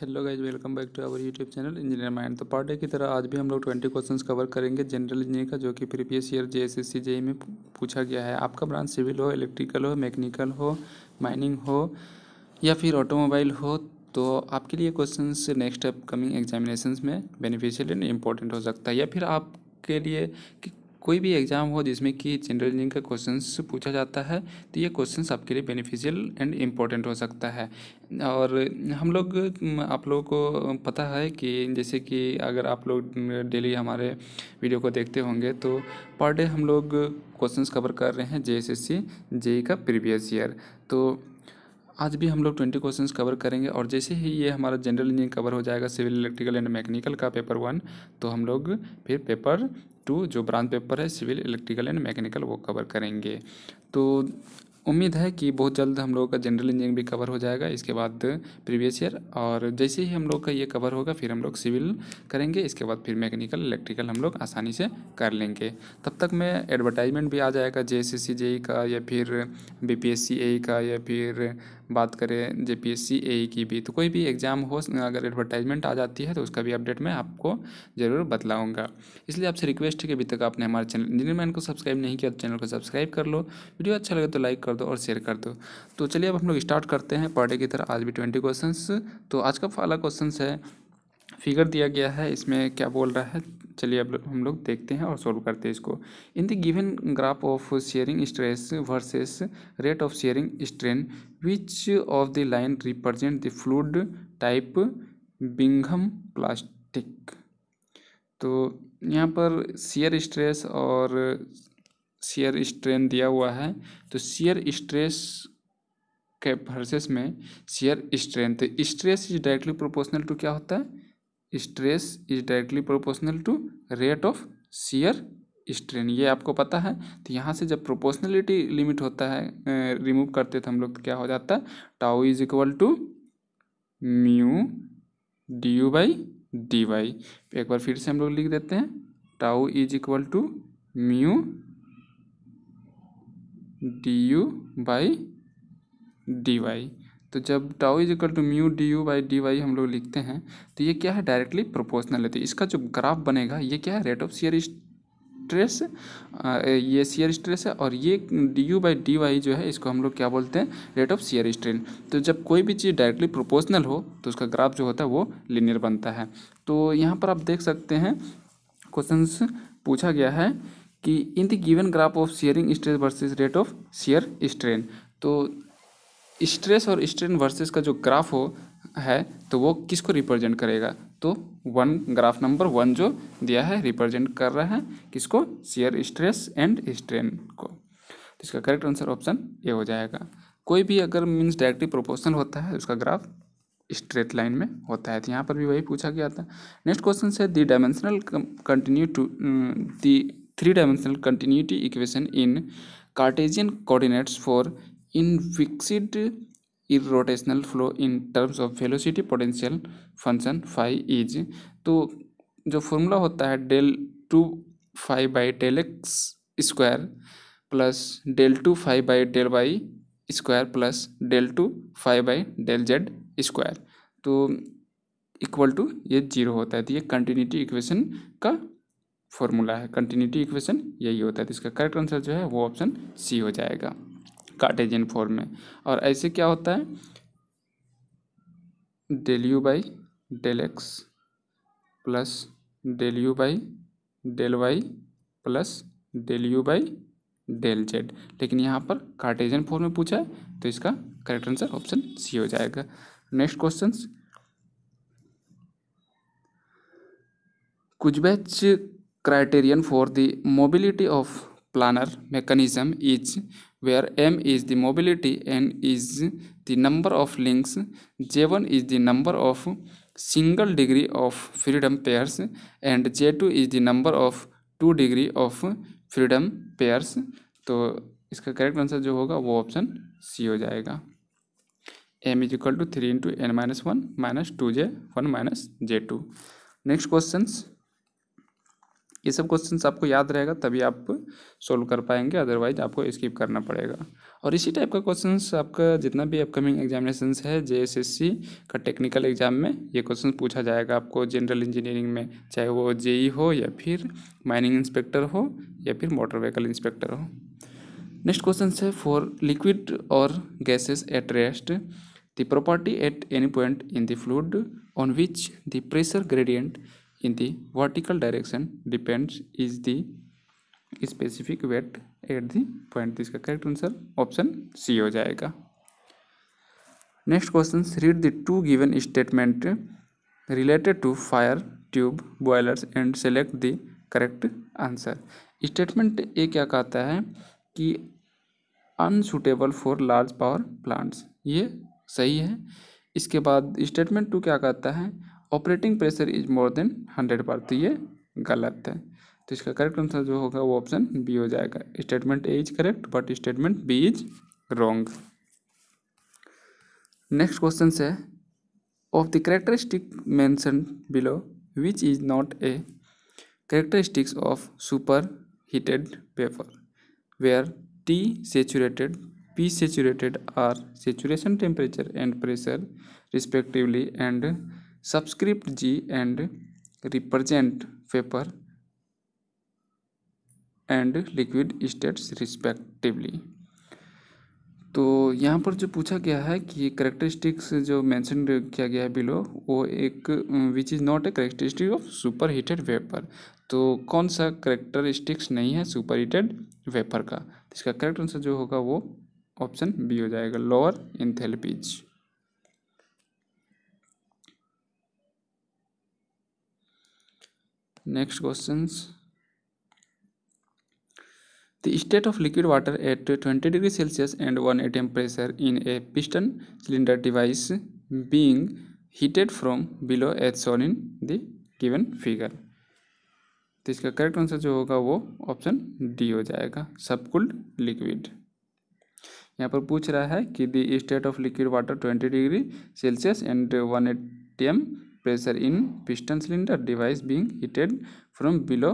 Hello guys welcome back to our YouTube channel engineer mind तो part day की तरह आज भी हम लोग ट्वेंटी क्वेश्चंस कवर करेंगे जनरल इंजीनियर का जो कि प्रीवियस ईयर जे एस में पूछा गया है आपका ब्रांच सिविल हो इलेक्ट्रिकल हो मैकेनिकल हो माइनिंग हो या फिर ऑटोमोबाइल हो तो आपके लिए क्वेश्चन नेक्स्ट अपकमिंग एग्जामिनेशन में बेनिफिशियल एंड इम्पोर्टेंट हो सकता है या फिर आपके लिए कोई भी एग्ज़ाम हो जिसमें कि जनरल इंजीनियरिंग का क्वेश्चन पूछा जाता है तो ये क्वेश्चन आपके लिए बेनिफिशियल एंड इम्पोर्टेंट हो सकता है और हम लोग आप लोगों को पता है कि जैसे कि अगर आप लोग डेली हमारे वीडियो को देखते होंगे तो पर डे हम लोग क्वेश्चंस कवर कर रहे हैं J S S C JE का प्रीवियस ईयर तो आज भी हम लोग ट्वेंटी क्वेश्चन कवर करेंगे और जैसे ही ये हमारा जनरल इंजीनियरिंग कवर हो जाएगा सिविल इलेक्ट्रिकल एंड मैकेनिकल का पेपर वन तो हम लोग फिर पेपर टू जो ब्रांच पेपर है सिविल इलेक्ट्रिकल एंड मैकेनिकल वो कवर करेंगे तो उम्मीद है कि बहुत जल्द हम लोग का जनरल इंजीनियरिंग भी कवर हो जाएगा इसके बाद प्रीवियस ईयर और जैसे ही हम लोग का ये कवर होगा फिर हम लोग सिविल करेंगे इसके बाद फिर मैकेनिकल इलेक्ट्रिकल हम लोग आसानी से कर लेंगे तब तक मैं एडवर्टाइजमेंट भी आ जाएगा जे एस e का या फिर बी पी e का या फिर बात करें जे पी एस सी ए की भी तो कोई भी एग्ज़ाम हो अगर एडवर्टाइजमेंट आ जाती है तो उसका भी अपडेट मैं आपको ज़रूर बतलाऊँगा इसलिए आपसे रिक्वेस्ट है कि अभी तक आपने हमारे चैनल इंजीनियर मैन को सब्सक्राइब नहीं किया तो चैनल को सब्सक्राइब कर लो वीडियो अच्छा लगे तो लाइक कर दो और शेयर कर दो तो चलिए अब हम लोग स्टार्ट करते हैं डे की तरह आज भी ट्वेंटी क्वेश्चन तो आज का पहला क्वेश्चन है फिगर दिया गया है इसमें क्या बोल रहा है चलिए अब हम लोग देखते हैं और सोल्व करते हैं इसको in the given graph of shearing stress versus rate of shearing strain which of the line represent the fluid type Bingham plastic तो यहाँ पर शेयर स्ट्रेस और शेयर स्ट्रेन दिया हुआ है तो शेयर स्ट्रेस के वर्सेस में शेयर स्ट्रेन तो stress is directly proportional to क्या होता है stress is directly proportional to rate of shear strain ये आपको पता है तो यहाँ से जब प्रोपोर्शनलिटी लिमिट होता है रिमूव करते तो हम लोग तो क्या हो जाता है tau is equal to mu d u by d y एक बार फिर से हम लोग लिख देते हैं tau is equal to mu d u by d y तो जब tau is equal to mu d u by d y हम लोग लिखते हैं तो ये क्या है डायरेक्टली प्रोपोर्शनल है तो इसका जो ग्राफ बनेगा ये क्या है रेट ऑफ शेयर स्ट्रेस ये शेयर स्ट्रेस है और ये d u by d y जो है इसको हम लोग क्या बोलते हैं रेट ऑफ शेयर स्ट्रेन तो जब कोई भी चीज़ डायरेक्टली प्रोपोर्शनल हो तो उसका ग्राफ जो होता है वो लिनियर बनता है तो यहाँ पर आप देख सकते हैं क्वेश्चन पूछा गया है कि in the given graph of shearing stress versus rate of shear strain तो स्ट्रेस और स्ट्रेन वर्सेस का जो ग्राफ हो है तो वो किसको रिप्रेजेंट करेगा तो वन ग्राफ नंबर वन जो दिया है रिप्रेजेंट कर रहा है किसको शेयर स्ट्रेस एंड स्ट्रेन को तो इसका करेक्ट आंसर ऑप्शन ए हो जाएगा कोई भी अगर मीन्स डायरेक्टली प्रोपोर्शनल होता है उसका ग्राफ स्ट्रेट लाइन में होता है तो यहाँ पर भी वही पूछा गया था नेक्स्ट क्वेश्चन से the dimensional continue to the three dimensional continuity equation in Cartesian coordinates for in fixed irrotational flow in terms of velocity potential function phi is तो जो फॉर्मूला होता है del two phi by del x square plus del two phi by del y square plus del two five by del z square तो equal to ये zero होता है तो ये कंटिन्यूटी इक्वेशन का फॉर्मूला है कंटिन्यूटी इक्वेशन यही होता है तो इसका करेक्ट आंसर जो है वो ऑप्शन सी हो जाएगा कार्टेजियन फॉर्म में और ऐसे क्या होता है del u by del x plus del u by del y plus del u by del z लेकिन यहाँ पर कार्टेजियन फॉर्म में पूछा है तो इसका करेक्ट आंसर ऑप्शन सी हो जाएगा next question Kutzbach criterion for the mobility of planar mechanism is where m is the mobility, n is the number of links, j1 is the number of single degree of freedom pairs and j2 is the number of two degree of freedom pairs तो इसका correct answer जो होगा वो option C हो जाएगा m is equal to three into n minus one minus two j one minus j two next question ये सब question आपको याद रहेगा तभी आप सोल्व कर पाएंगे अदरवाइज आपको स्किप करना पड़ेगा और इसी टाइप का क्वेश्चन आपका जितना भी अपकमिंग एग्जामिनेशन है जे का टेक्निकल एग्जाम में ये क्वेश्चन पूछा जाएगा आपको जनरल इंजीनियरिंग में चाहे वो जेई e हो या फिर माइनिंग इंस्पेक्टर हो या फिर मोटर व्हीकल इंस्पेक्टर हो नेक्स्ट क्वेश्चन है फॉर लिक्विड और gases at rest the property at any point in the fluid on which the pressure gradient in the vertical direction depends is the specific weight at the point इसका correct answer option C हो जाएगा next question read the two given statement related to fire tube boilers and select the correct answer statement A क्या कहता है कि unsuitable for large power plants ये सही है इसके बाद स्टेटमेंट टू क्या कहता है operating pressure is more than hundred bar तो ये गलत है तो इसका करेक्ट आंसर जो होगा वो ऑप्शन बी हो जाएगा statement A is correct but statement B is wrong next question है of the characteristic mentioned below which is not a characteristics of super heated vapour where T saturated P saturated are saturation temperature and pressure respectively and subscript g and represent vapour and liquid states respectively तो यहाँ पर जो पूछा गया है कि characteristics जो mention किया गया है बिलो वो एक which is not a characteristic of super heated vapour तो कौन सा करेक्टरिस्टिक्स नहीं है सुपर हीटेड वेपर का तो इसका करेक्ट आंसर जो होगा वो ऑप्शन बी हो जाएगा lower enthalpies next questions the state of liquid water at 20 degrees celsius and 1 atm pressure in a piston cylinder device being heated from below as shown in the given figure तो इसका correct answer जो होगा वो option D हो जाएगा सबकुल्ड liquid यहाँ पर पूछ रहा है कि the state of liquid water 20 degree Celsius and 1 ATM pressure in piston cylinder device being heated from below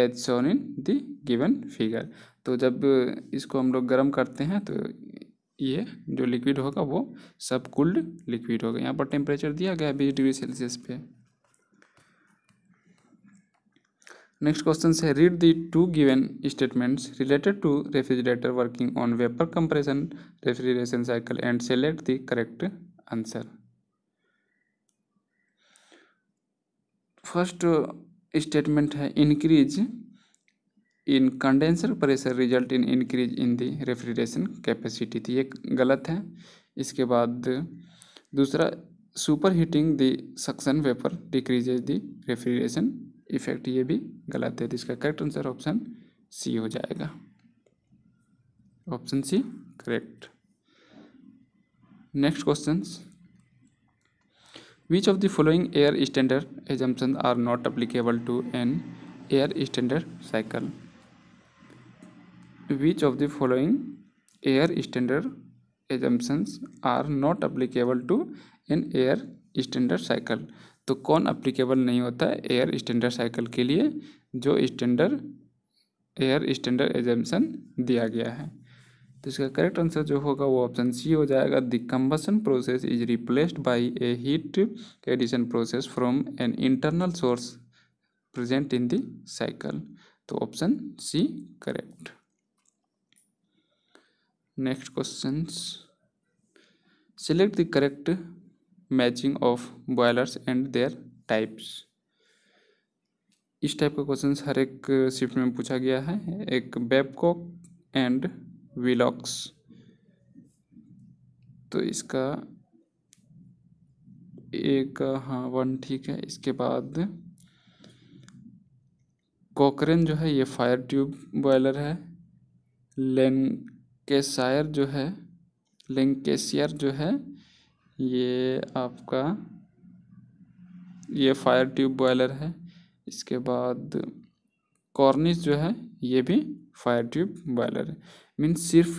as shown in the given figure तो जब इसको हम लोग गर्म करते हैं तो ये जो लिक्विड होगा वो सब कूल्ड लिक्विड होगा यहाँ पर टेम्परेचर दिया गया है बीस डिग्री सेल्सियस पे नेक्स्ट क्वेश्चन से read the two given statements related to refrigerator working on vapour compression refrigeration cycle and select the correct answer first statement है increase in condenser pressure result in increase in the refrigeration capacity थी ये गलत है इसके बाद दूसरा super heating the suction vapour decrease the refrigeration effect ये भी गलत है तो इसका करेक्ट आंसर ऑप्शन सी हो जाएगा option C correct next question Which of the following air standard assumptions are not applicable to an air standard cycle? Which of the following air standard assumptions are not applicable to an air standard cycle तो कौन applicable नहीं होता है air standard cycle के लिए जो standard air standard assumption दिया गया है तो इसका करेक्ट आंसर जो होगा वो ऑप्शन सी हो जाएगा the combustion process is replaced by a heat addition process from an internal source present in the cycle तो option C correct next question select the correct matching of boilers and their types इस type का question हर एक shift में पूछा गया है एक बेबकॉक एंड विलॉक्स तो इसका एक हाँ वन ठीक है इसके बाद कोकरेन जो है ये फायर ट्यूब बॉयलर है लेंकेसायर जो है केसियर जो है ये आपका ये फायर ट्यूब बॉयलर है इसके बाद कॉर्निस जो है ये भी फायर ट्यूब बॉयलर है मीन्स सिर्फ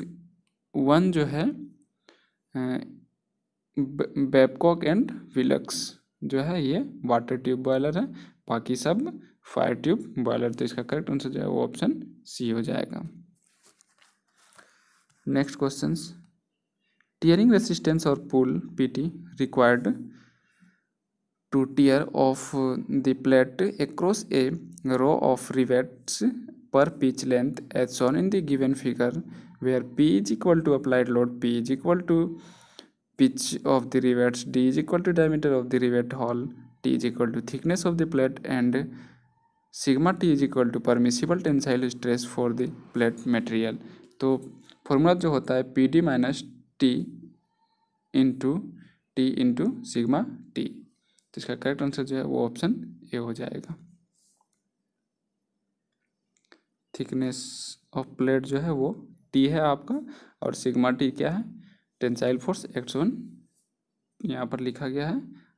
वन जो है बेबकॉक एंड विलक्स जो है ये वाटर ट्यूब बॉयलर है बाकी सब फायर ट्यूब बॉयलर तो इसका करेक्ट आंसर जो है वो ऑप्शन सी हो जाएगा नेक्स्ट क्वेश्चन टीयरिंग रेसिस्टेंस और pull PT required to tear off the plate across a row of rivets per pitch length as shown in the given figure where p is equal to applied load p is equal to pitch of the rivets d is equal to diameter of the rivet hole t is equal to thickness of the plate and sigma t is equal to permissible tensile stress for the plate material तो formula जो होता है P D minus T into T into sigma T तो इसका correct answer जो है वो option A हो जाएगा थिकनेस ऑफ प्लेट जो है वो टी है आपका और सिग्मा टी क्या है टेंसाइल फोर्स एक्शन यहाँ पर लिखा गया है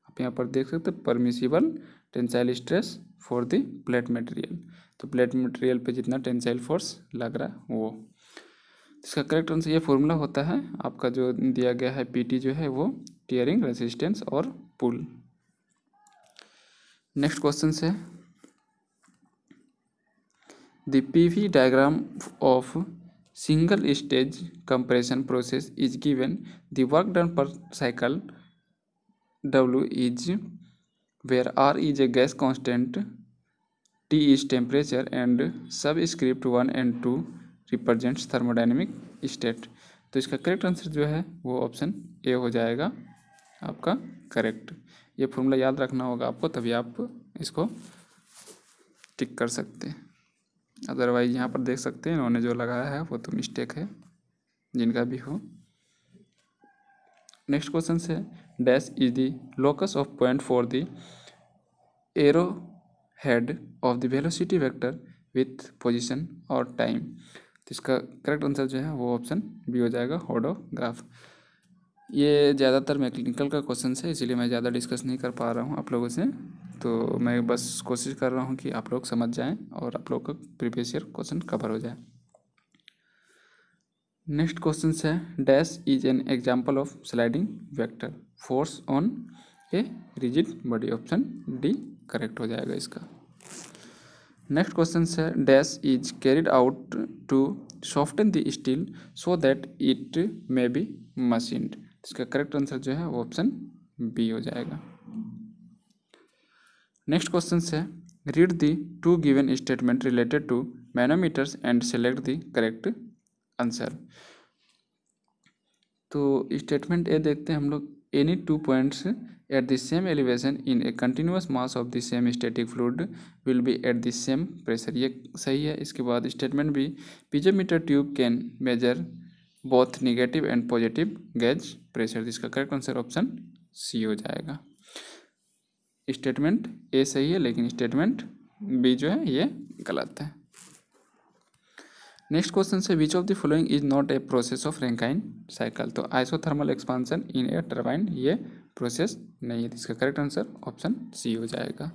आप यहाँ पर देख सकते हैं permissible tensile stress for the plate material तो प्लेट मटेरियल पे जितना टेंसाइल फोर्स लग रहा है वो तो इसका करेक्ट आंसर ये फॉर्मूला होता है आपका जो दिया गया है पीटी जो है वो टीयरिंग रेजिस्टेंस और पुल नेक्स्ट क्वेश्चन से The PV diagram of single stage compression process is given. The work done per cycle W is where R is a gas constant, T is temperature and subscript 1 and 2 represents thermodynamic state तो इसका correct answer जो है वो option A हो जाएगा आपका correct ये formula याद रखना होगा आपको तभी आप इसको टिक कर सकते हैं अदरवाइज यहाँ पर देख सकते हैं इन्होंने जो लगाया है वो तो मिस्टेक है जिनका भी हो नेक्स्ट क्वेश्चन है dash is the locus of point for the arrow head of the velocity vector with position और टाइम तो इसका करेक्ट आंसर जो है वो ऑप्शन बी हो जाएगा होडोग्राफ ये ज़्यादातर मैकेनिकल का क्वेश्चन है इसीलिए मैं ज़्यादा डिस्कस नहीं कर पा रहा हूँ आप लोगों से तो मैं बस कोशिश कर रहा हूँ कि आप लोग समझ जाएं और आप लोग का प्रीवियस ईयर क्वेश्चन कवर हो जाए नेक्स्ट क्वेश्चन है dash is an example of sliding vector force on a rigid body option D correct हो जाएगा इसका नेक्स्ट क्वेश्चन है dash is carried out to soft the steel so that it may be machine इसका correct answer जो है वो option B हो जाएगा नेक्स्ट क्वेश्चन है read the two given statement related to manometers and select the correct answer तो statement A देखते हैं हम लोग any two points at the same elevation in a continuous mass of the same static fluid will be at the same pressure ये सही है इसके बाद स्टेटमेंट भी piezometer tube can measure both negative and positive gauge pressure इसका correct answer option C हो जाएगा statement ए सही है लेकिन स्टेटमेंट बी जो है ये गलत है नेक्स्ट क्वेश्चन से which of the following is not a process of Rankine cycle तो isothermal expansion in a turbine ये प्रोसेस नहीं है तो इसका करेक्ट आंसर ऑप्शन सी हो जाएगा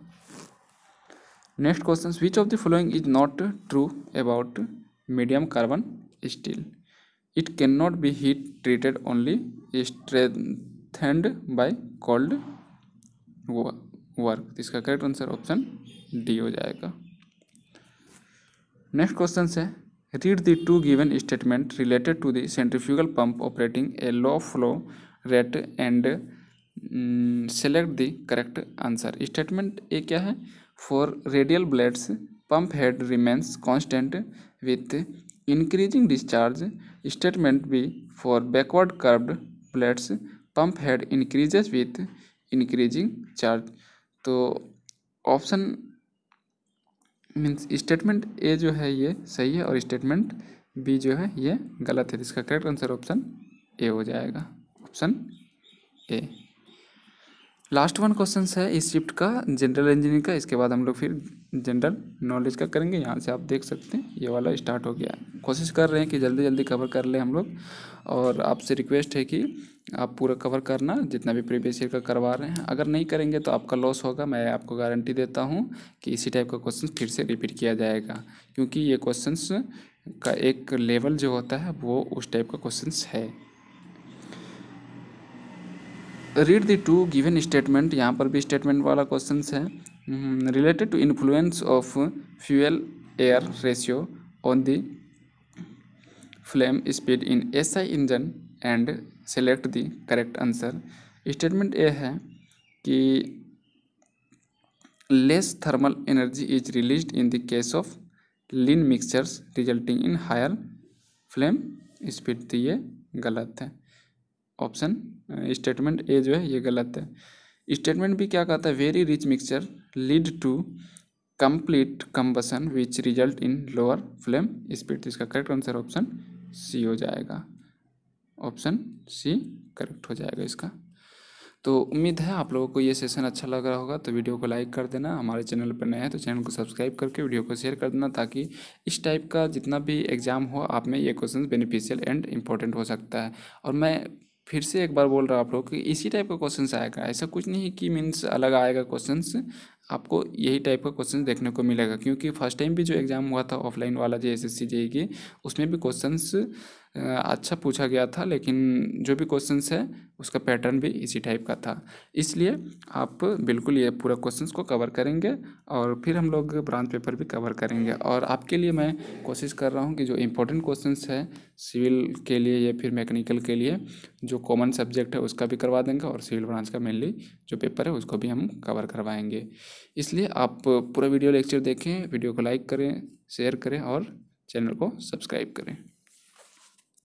next question which of the following is not true about medium carbon steel it can not be heat treated only strengthened by cold work तो इसका correct answer option D हो जाएगा next question है read the two given statement related to the pump operating a low flow rate and select the correct answer statement A क्या है for radial blades pump head remains constant with increasing discharge statement B for backward curved blades pump head increases with increasing charge तो option means statement A जो है ये सही है और statement B जो है ये गलत है तो इसका करेक्ट आंसर ऑप्शन ए हो जाएगा option A last one question है इस शिफ्ट का जनरल इंजीनियरिंग का इसके बाद हम लोग फिर जनरल नॉलेज का करेंगे यहाँ से आप देख सकते हैं ये वाला स्टार्ट हो गया है कोशिश कर रहे हैं कि जल्दी जल्दी कवर कर लें हम लोग और आपसे रिक्वेस्ट है कि आप पूरा कवर करना जितना भी प्रीवियस ईयर का करवा रहे हैं अगर नहीं करेंगे तो आपका लॉस होगा मैं आपको गारंटी देता हूँ कि इसी टाइप का क्वेश्चन फिर से रिपीट किया जाएगा क्योंकि ये क्वेश्चन का एक लेवल जो होता है वो उस टाइप का क्वेश्चन है read the two given statement यहाँ पर भी स्टेटमेंट वाला क्वेश्चन है related to influence of fuel air ratio on the flame speed in SI engine and select the correct answer statement A है कि less thermal energy is released in the case of lean mixtures resulting in higher flame speed तो ये गलत है option statement A जो है ये गलत है स्टेटमेंट भी क्या कहता है very rich mixture lead to complete combustion which result in lower flame speed इसका करेक्ट आंसर ऑप्शन सी हो जाएगा ऑप्शन सी करेक्ट हो जाएगा इसका तो उम्मीद है आप लोगों को ये सेशन अच्छा लग रहा होगा तो वीडियो को लाइक कर देना हमारे चैनल पर नए हैं तो चैनल को सब्सक्राइब करके वीडियो को शेयर कर देना ताकि इस टाइप का जितना भी एग्ज़ाम हो आप में ये क्वेश्चन बेनिफिशियल एंड इम्पोर्टेंट हो सकता है और मैं फिर से एक बार बोल रहा हूँ आप लोग कि इसी टाइप का क्वेश्चन आएगा ऐसा कुछ नहीं कि मीन्स अलग आएगा क्वेश्चन आपको यही टाइप का क्वेश्चन देखने को मिलेगा क्योंकि फर्स्ट टाइम भी जो एग्ज़ाम हुआ था ऑफलाइन वाला J S S C JE के उसमें भी क्वेश्चंस अच्छा पूछा गया था लेकिन जो भी क्वेश्चंस है उसका पैटर्न भी इसी टाइप का था इसलिए आप बिल्कुल ये पूरा क्वेश्चंस को कवर करेंगे और फिर हम लोग ब्रांच पेपर भी कवर करेंगे और आपके लिए मैं कोशिश कर रहा हूँ कि जो इम्पोर्टेंट क्वेश्चंस है सिविल के लिए या फिर मैकेनिकल के लिए जो कॉमन सब्जेक्ट है उसका भी करवा देंगे और सिविल ब्रांच का मेनली जो पेपर है उसको भी हम कवर करवाएंगे इसलिए आप पूरा वीडियो लेक्चर देखें वीडियो को लाइक करें शेयर करें और चैनल को सब्सक्राइब करें